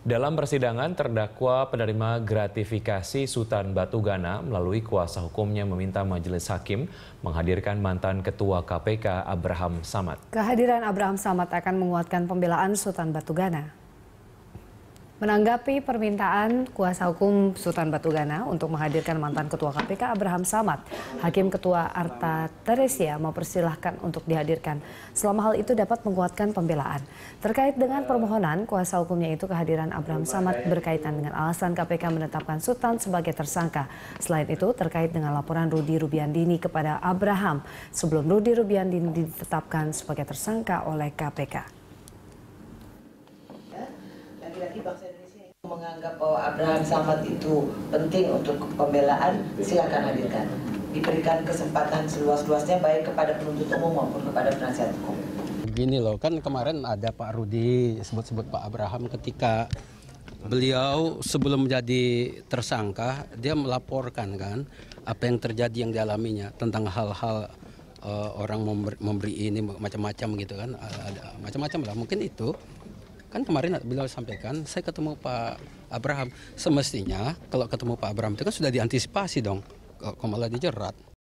Dalam persidangan, terdakwa penerima gratifikasi Sultan Batu Gana melalui kuasa hukumnya meminta majelis hakim menghadirkan mantan Ketua KPK Abraham Samad. Kehadiran Abraham Samad akan menguatkan pembelaan Sultan Batu Gana. Menanggapi permintaan kuasa hukum Sultan Batugana untuk menghadirkan mantan Ketua KPK Abraham Samad, Hakim Ketua Arta Teresia mempersilahkan untuk dihadirkan selama hal itu dapat menguatkan pembelaan. Terkait dengan permohonan, kuasa hukumnya itu kehadiran Abraham Samad berkaitan dengan alasan KPK menetapkan Sultan sebagai tersangka. Selain itu, terkait dengan laporan Rudi Rubiandini kepada Abraham sebelum Rudi Rubiandini ditetapkan sebagai tersangka oleh KPK. menganggap bahwa Abraham Samad itu penting untuk pembelaan, silakan hadirkan. Diberikan kesempatan seluas-luasnya baik kepada penuntut umum maupun kepada penasihat hukum. Begini loh, kan kemarin ada Pak Rudi sebut-sebut Pak Abraham ketika beliau sebelum menjadi tersangka dia melaporkan kan apa yang terjadi yang dialaminya tentang hal-hal uh, orang memberi, ini macam-macam gitu kan ada macam-macam lah mungkin itu Kan kemarin beliau sampaikan, saya ketemu Pak Abraham. Semestinya kalau ketemu Pak Abraham itu kan sudah diantisipasi dong, kok malah dijerat.